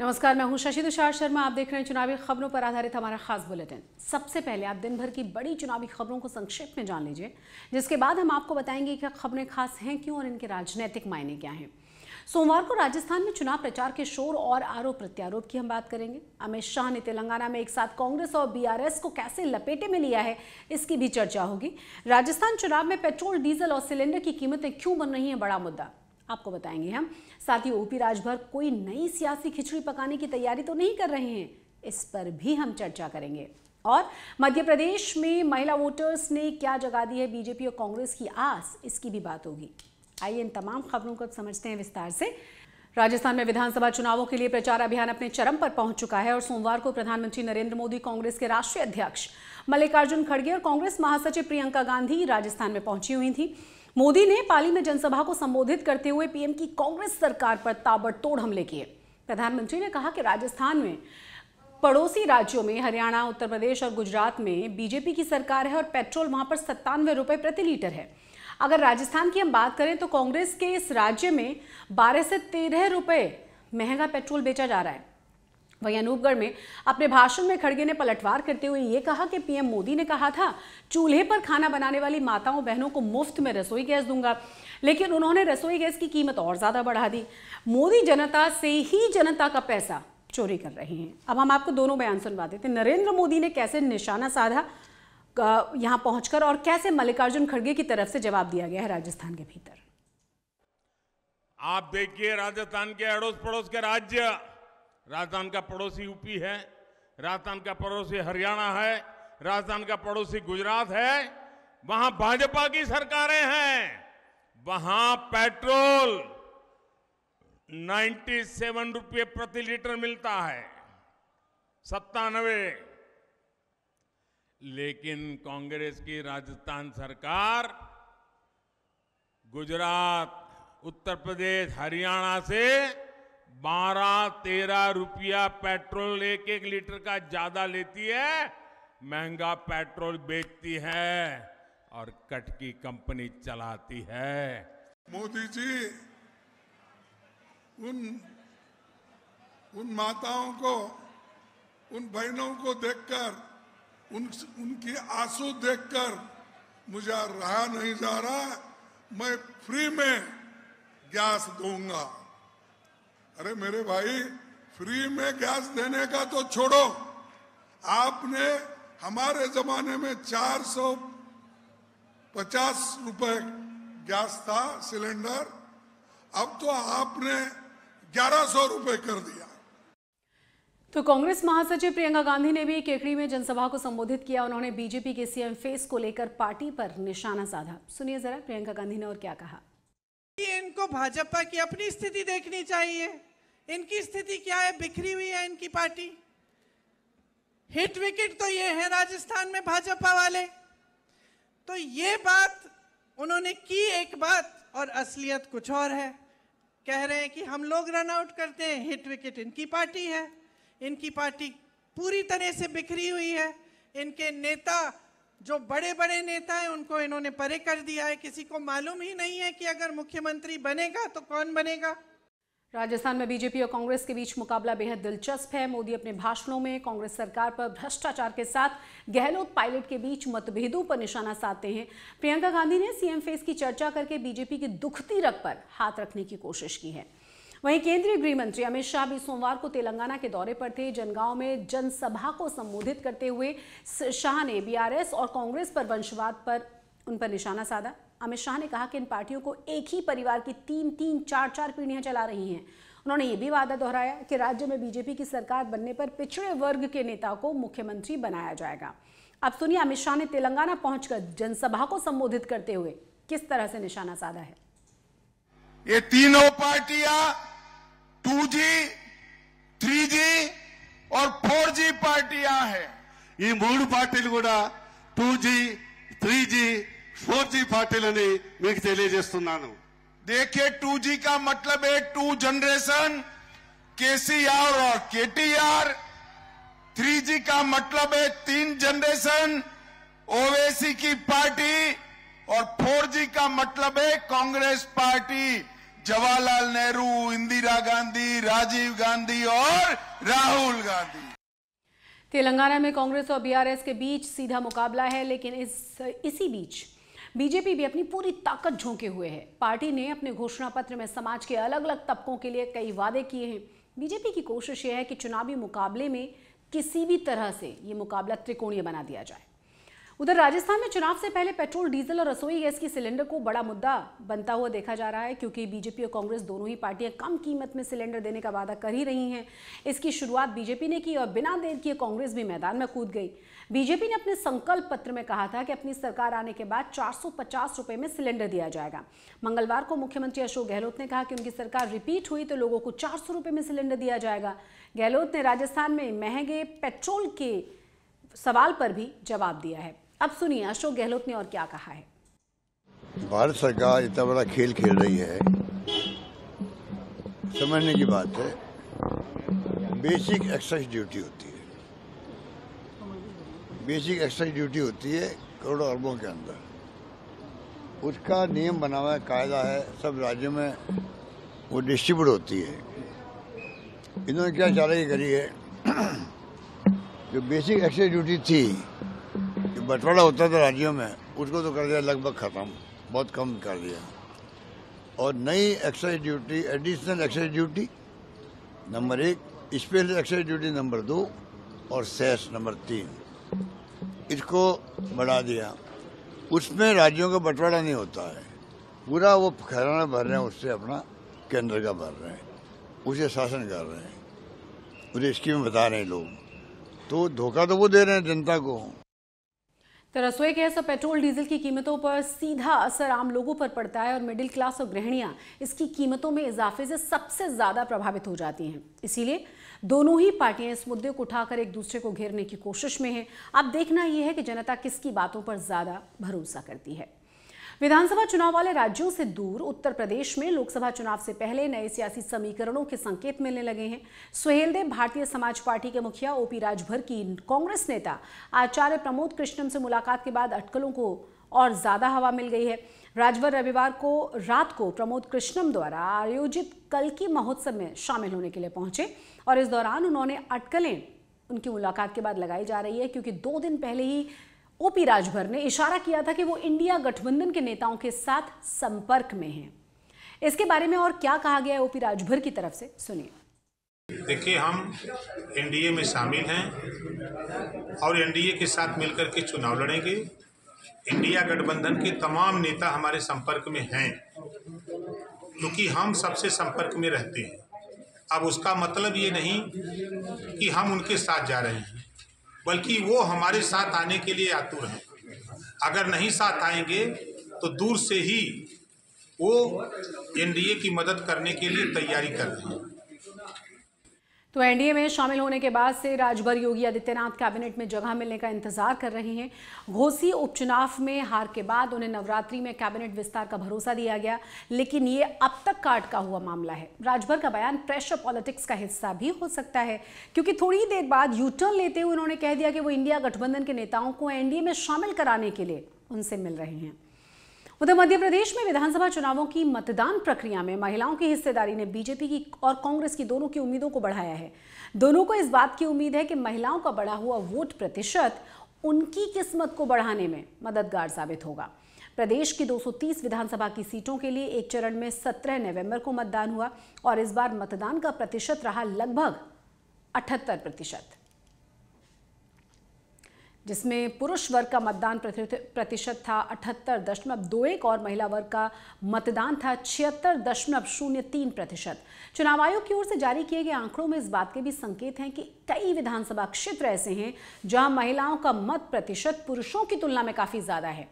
नमस्कार मैं हूं शशि तुषार शर्मा आप देख रहे हैं चुनावी खबरों पर आधारित हमारा खास बुलेटिन सबसे पहले आप दिन भर की बड़ी चुनावी खबरों को संक्षेप में जान लीजिए जिसके बाद हम आपको बताएंगे कि खबरें खास हैं क्यों और इनके राजनीतिक मायने क्या हैं सोमवार को राजस्थान में चुनाव प्रचार के शोर और आरोप प्रत्यारोप की हम बात करेंगे अमित शाह ने तेलंगाना में एक साथ कांग्रेस और बीआरएस को कैसे लपेटे में लिया है इसकी भी चर्चा होगी राजस्थान चुनाव में पेट्रोल डीजल और सिलेंडर की कीमतें क्यों बन रही हैं बड़ा मुद्दा आपको बताएंगे हम साथ ही ओपी राजभर कोई नई सियासी खिचड़ी पकाने की तैयारी तो नहीं कर रहे हैं इस पर भी हम चर्चा करेंगे और मध्य प्रदेश में महिला वोटर्स ने क्या जगा दी है बीजेपी और कांग्रेस की आस इसकी भी बात होगी आइए इन तमाम खबरों को समझते हैं विस्तार से राजस्थान में विधानसभा चुनावों के लिए प्रचार अभियान अपने चरम पर पहुंच चुका है और सोमवार को प्रधानमंत्री नरेंद्र मोदी कांग्रेस के राष्ट्रीय अध्यक्ष मल्लिकार्जुन खड़गे और कांग्रेस महासचिव प्रियंका गांधी राजस्थान में पहुंची हुई थी मोदी ने पाली में जनसभा को संबोधित करते हुए पीएम की कांग्रेस सरकार पर ताबड़तोड़ हमले किए प्रधानमंत्री ने कहा कि राजस्थान में पड़ोसी राज्यों में हरियाणा उत्तर प्रदेश और गुजरात में बीजेपी की सरकार है और पेट्रोल वहां पर सत्तानवे रुपये प्रति लीटर है अगर राजस्थान की हम बात करें तो कांग्रेस के इस राज्य में बारह से तेरह रुपये महंगा पेट्रोल बेचा जा रहा है वहीं अनूपगढ़ में अपने भाषण में खड़गे ने पलटवार करते हुए ये कहा कि पीएम मोदी ने कहा था चूल्हे पर खाना बनाने वाली माताओं बहनों को मुफ्त में रसोई गैस दूंगा लेकिन उन्होंने रसोई गैस की कीमत और ज़्यादा बढ़ा दी मोदी जनता से ही जनता का पैसा चोरी कर रहे हैं अब हम आपको दोनों बयान सुनवा देते नरेंद्र मोदी ने कैसे निशाना साधा यहाँ पहुंचकर और कैसे मल्लिकार्जुन खड़गे की तरफ से जवाब दिया गया है राजस्थान के भीतर आप देखिए राजस्थान के अड़ोस पड़ोस के राज्य राजस्थान का पड़ोसी यूपी है राजस्थान का पड़ोसी हरियाणा है राजस्थान का पड़ोसी गुजरात है वहां भाजपा की सरकारें हैं वहां पेट्रोल 97 रुपये प्रति लीटर मिलता है सत्तानवे लेकिन कांग्रेस की राजस्थान सरकार गुजरात उत्तर प्रदेश हरियाणा से बारह तेरह रुपया पेट्रोल एक एक लीटर का ज्यादा लेती है महंगा पेट्रोल बेचती है और कट की कंपनी चलाती है मोदी जी उन उन माताओं को उन बहनों को देखकर उन उनकी आंसू देखकर मुझे रहा नहीं जा रहा मैं फ्री में गैस दूंगा अरे मेरे भाई फ्री में गैस देने का तो छोड़ो आपने हमारे जमाने में चार सौ पचास रुपए गैस था सिलेंडर अब तो आपने ग्यारह सौ रुपए कर दिया तो कांग्रेस महासचिव प्रियंका गांधी ने भी केकड़ी में जनसभा को संबोधित किया उन्होंने बीजेपी के सीएम फेस को लेकर पार्टी पर निशाना साधा सुनिए जरा प्रियंका गांधी ने और क्या कहा इनको भाजपा की अपनी स्थिति देखनी चाहिए इनकी स्थिति क्या है बिखरी हुई है इनकी पार्टी हिट विकेट तो ये है राजस्थान में भाजपा वाले तो ये बात उन्होंने की एक बात और असलियत कुछ और है कह रहे हैं कि हम लोग रन आउट करते हैं हिट विकेट इनकी पार्टी है इनकी पार्टी पूरी तरह से बिखरी हुई है इनके नेता जो बड़े बड़े नेता हैं उनको इन्होंने परे कर दिया है किसी को मालूम ही नहीं है कि अगर मुख्यमंत्री बनेगा तो कौन बनेगा राजस्थान में बीजेपी और कांग्रेस के बीच मुकाबला बेहद दिलचस्प है मोदी अपने भाषणों में कांग्रेस सरकार पर भ्रष्टाचार के साथ गहलोत पायलट के बीच मतभेदों पर निशाना साधते हैं प्रियंका गांधी ने सीएम फेस की चर्चा करके बीजेपी की दुखती रख पर हाथ रखने की कोशिश की है वहीं केंद्रीय गृह मंत्री अमित शाह भी सोमवार को तेलंगाना के दौरे पर थे जनगांव में जनसभा को संबोधित करते हुए शाह ने बीआरएस और कांग्रेस पर वंशवाद पर उन पर निशाना साधा अमित शाह ने कहा कि इन पार्टियों को एक ही परिवार की तीन तीन चार चार पीढ़ियां चला रही हैं उन्होंने ये भी वादा दोहराया कि राज्य में बीजेपी की सरकार बनने पर पिछड़े वर्ग के नेता को मुख्यमंत्री बनाया जाएगा अब सुनिए अमित शाह ने तेलंगाना पहुंचकर जनसभा को संबोधित करते हुए किस तरह से निशाना साधा है ये तीनों पार्टियां टू जी थ्री जी और फोर जी पार्टिया है मूड party two G three G four G party देखिए टू जी का मतलब है टू जनरेशन केसीआर और केटीआर थ्री जी का मतलब है तीन जनरेशन ओवेसी की पार्टी और फोर जी का मतलब है कांग्रेस पार्टी जवाहरलाल नेहरू इंदिरा गांधी राजीव गांधी और राहुल गांधी तेलंगाना में कांग्रेस और बीआरएस के बीच सीधा मुकाबला है लेकिन इस इसी बीच बीजेपी भी अपनी पूरी ताकत झोंके हुए है पार्टी ने अपने घोषणा पत्र में समाज के अलग अलग तबकों के लिए कई वादे किए हैं बीजेपी की कोशिश यह है कि चुनावी मुकाबले में किसी भी तरह से ये मुकाबला त्रिकोणीय बना दिया जाए उधर राजस्थान में चुनाव से पहले पेट्रोल डीजल और रसोई गैस की सिलेंडर को बड़ा मुद्दा बनता हुआ देखा जा रहा है क्योंकि बीजेपी और कांग्रेस दोनों ही पार्टियां कम कीमत में सिलेंडर देने का वादा कर ही रही हैं इसकी शुरुआत बीजेपी ने की और बिना देर किए कांग्रेस भी मैदान में कूद गई बीजेपी ने अपने संकल्प पत्र में कहा था कि अपनी सरकार आने के बाद चार रुपए में सिलेंडर दिया जाएगा मंगलवार को मुख्यमंत्री अशोक गहलोत ने कहा कि उनकी सरकार रिपीट हुई तो लोगों को चार रुपए में सिलेंडर दिया जाएगा गहलोत ने राजस्थान में महंगे पेट्रोल के सवाल पर भी जवाब दिया है अब सुनिए अशोक गहलोत ने और क्या कहा है भारत सरकार इतना बड़ा खेल खेल रही है समझने की बात है बेसिक एक्साइज ड्यूटी होती है बेसिक एक्साइज ड्यूटी होती है करोड़ों अरबों के अंदर उसका नियम बना हुआ है कायदा है सब राज्यों में वो डिस्ट्रीब्यूट होती है इन्होंने क्या चालाकी करी है जो बेसिक एक्साइज ड्यूटी थी बंटवारा होता था राज्यों में उसको तो कर दिया लगभग ख़त्म बहुत कम कर दिया और नई excise duty additional excise duty number एक स्पेशल एक्साइज ड्यूटी नंबर दो और सेस नंबर e तीन इसको बढ़ा दिया उसमें राज्यों का बंटवारा नहीं होता है पूरा वो खजाना भर रहे हैं उससे अपना केंद्र का भर रहे हैं उसे शासन कर रहे हैं उसे स्कीम बता रहे हैं लोग तो धोखा तो वो दे रहे हैं जनता को तो रसोई गैस और पेट्रोल डीजल की कीमतों पर सीधा असर आम लोगों पर पड़ता है और मिडिल क्लास और गृहणियाँ इसकी कीमतों में इजाफे से सबसे ज़्यादा प्रभावित हो जाती हैं इसीलिए दोनों ही पार्टियां इस मुद्दे को उठाकर एक दूसरे को घेरने की कोशिश में हैं अब देखना यह है कि जनता किसकी बातों पर ज़्यादा भरोसा करती है विधानसभा चुनाव वाले राज्यों से दूर उत्तर प्रदेश में लोकसभा चुनाव से पहले नए सियासी समीकरणों के संकेत मिलने लगे हैं सुहेलदेव भारतीय समाज पार्टी के मुखिया ओपी राजभर की कांग्रेस नेता आचार्य प्रमोद कृष्णम से मुलाकात के बाद अटकलों को और ज्यादा हवा मिल गई है राजभर रविवार को रात को प्रमोद कृष्णम द्वारा आयोजित कल की महोत्सव में शामिल होने के लिए पहुंचे और इस दौरान उन्होंने अटकलें उनकी मुलाकात के बाद लगाई जा रही है क्योंकि दो दिन पहले ही ओपी राजभर ने इशारा किया था कि वो इंडिया गठबंधन के नेताओं के साथ संपर्क में हैं इसके बारे में और क्या कहा गया है ओपी राजभर की तरफ से सुनिए देखिए हम एनडीए में शामिल हैं और एनडीए के साथ मिलकर के चुनाव लड़ेंगे इंडिया गठबंधन के तमाम नेता हमारे संपर्क में हैं क्योंकि हम सबसे संपर्क में रहते हैं अब उसका मतलब ये नहीं कि हम उनके साथ जा रहे हैं बल्कि वो हमारे साथ आने के लिए आतुर हैं अगर नहीं साथ आएंगे तो दूर से ही वो एनडीए की मदद करने के लिए तैयारी कर रहे हैं तो एनडीए में शामिल होने के बाद से राजभर योगी आदित्यनाथ कैबिनेट में जगह मिलने का इंतजार कर रहे हैं घोसी उपचुनाव में हार के बाद उन्हें नवरात्रि में कैबिनेट विस्तार का भरोसा दिया गया लेकिन ये अब तक का हुआ मामला है राजभर का बयान प्रेशर पॉलिटिक्स का हिस्सा भी हो सकता है क्योंकि थोड़ी देर बाद यूटर्न लेते हुए उन्होंने कह दिया कि वो इंडिया गठबंधन के नेताओं को एनडीए में शामिल कराने के लिए उनसे मिल रहे हैं उधर मध्य प्रदेश में विधानसभा चुनावों की मतदान प्रक्रिया में महिलाओं की हिस्सेदारी ने बीजेपी की और कांग्रेस की दोनों की उम्मीदों को बढ़ाया है दोनों को इस बात की उम्मीद है कि महिलाओं का बढ़ा हुआ वोट प्रतिशत उनकी किस्मत को बढ़ाने में मददगार साबित होगा प्रदेश की 230 विधानसभा की सीटों के लिए एक चरण में 17 नवंबर को मतदान हुआ और इस बार मतदान का प्रतिशत रहा लगभग अठहत्तर प्रतिशत जिसमें पुरुष वर्ग का मतदान प्रतिशत था अठहत्तर दशमलव दो एक और महिला वर्ग का मतदान था छिहत्तर दशमलव शून्य तीन प्रतिशत चुनाव आयोग की ओर से जारी किए गए आंकड़ों में इस बात के भी संकेत हैं कि कई विधानसभा क्षेत्र ऐसे हैं जहां महिलाओं का मत प्रतिशत पुरुषों की तुलना में काफ़ी ज़्यादा है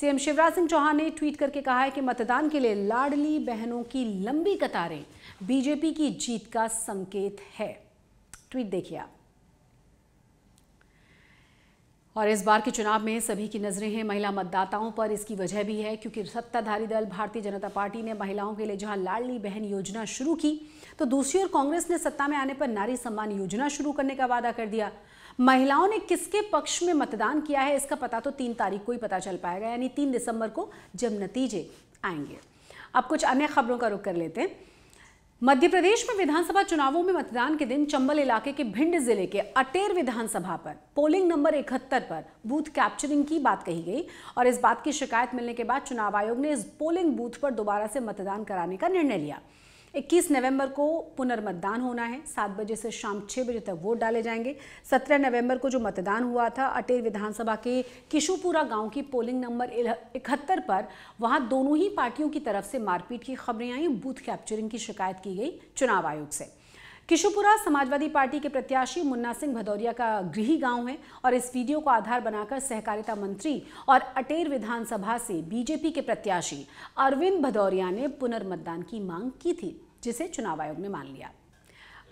सीएम शिवराज सिंह चौहान ने ट्वीट करके कहा है कि मतदान के लिए लाडली बहनों की लंबी कतारें बीजेपी की जीत का संकेत है ट्वीट देखिए आप और इस बार के चुनाव में सभी की नज़रें हैं महिला मतदाताओं पर इसकी वजह भी है क्योंकि सत्ताधारी दल भारतीय जनता पार्टी ने महिलाओं के लिए जहां लाडली बहन योजना शुरू की तो दूसरी ओर कांग्रेस ने सत्ता में आने पर नारी सम्मान योजना शुरू करने का वादा कर दिया महिलाओं ने किसके पक्ष में मतदान किया है इसका पता तो तीन तारीख को ही पता चल पाएगा यानी तीन दिसंबर को जब नतीजे आएंगे अब कुछ अन्य खबरों का रुख कर लेते हैं मध्य प्रदेश में विधानसभा चुनावों में मतदान के दिन चंबल इलाके के भिंड जिले के अटेर विधानसभा पर पोलिंग नंबर इकहत्तर पर बूथ कैप्चरिंग की बात कही गई और इस बात की शिकायत मिलने के बाद चुनाव आयोग ने इस पोलिंग बूथ पर दोबारा से मतदान कराने का निर्णय लिया 21 नवंबर को पुनर्मतदान होना है सात बजे से शाम छः बजे तक वोट डाले जाएंगे 17 नवंबर को जो मतदान हुआ था अटेर विधानसभा के किशुपुरा गांव की पोलिंग नंबर इकहत्तर पर वहां दोनों ही पार्टियों की तरफ से मारपीट की खबरें आई बूथ कैप्चरिंग की शिकायत की गई चुनाव आयोग से किशोपुरा समाजवादी पार्टी के प्रत्याशी मुन्ना सिंह भदौरिया का गृही गांव है और इस वीडियो को आधार बनाकर सहकारिता मंत्री और अटेर विधानसभा से बीजेपी के प्रत्याशी अरविंद भदौरिया ने पुनर्मतदान की मांग की थी जिसे चुनाव आयोग ने मान लिया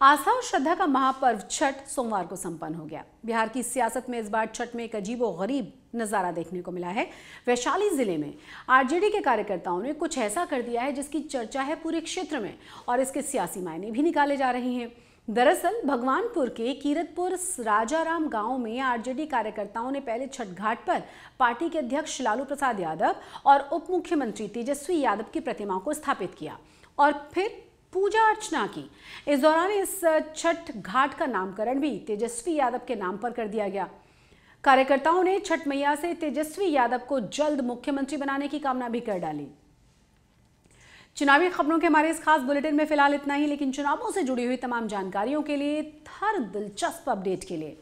आस्था और श्रद्धा का महापर्व छठ सोमवार को संपन्न हो गया बिहार की सियासत में इस बार छठ में एक अजीब और गरीब नज़ारा देखने को मिला है वैशाली ज़िले में आरजेडी के कार्यकर्ताओं ने कुछ ऐसा कर दिया है जिसकी चर्चा है पूरे क्षेत्र में और इसके सियासी मायने भी निकाले जा रहे हैं दरअसल भगवानपुर के कीरतपुर राजाराम गांव में आरजेडी कार्यकर्ताओं ने पहले छठ घाट पर पार्टी के अध्यक्ष लालू प्रसाद यादव और उप मुख्यमंत्री तेजस्वी यादव की प्रतिमा को स्थापित किया और फिर पूजा अर्चना की इस दौरान इस छठ घाट का नामकरण भी तेजस्वी यादव के नाम पर कर दिया गया कार्यकर्ताओं ने छठ मैया से तेजस्वी यादव को जल्द मुख्यमंत्री बनाने की कामना भी कर डाली चुनावी खबरों के हमारे इस खास बुलेटिन में फिलहाल इतना ही लेकिन चुनावों से जुड़ी हुई तमाम जानकारियों के लिए हर दिलचस्प अपडेट के लिए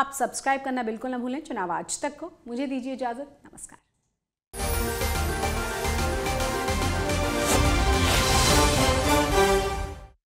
आप सब्सक्राइब करना बिल्कुल ना भूलें चुनाव आज तक को मुझे दीजिए इजाजत नमस्कार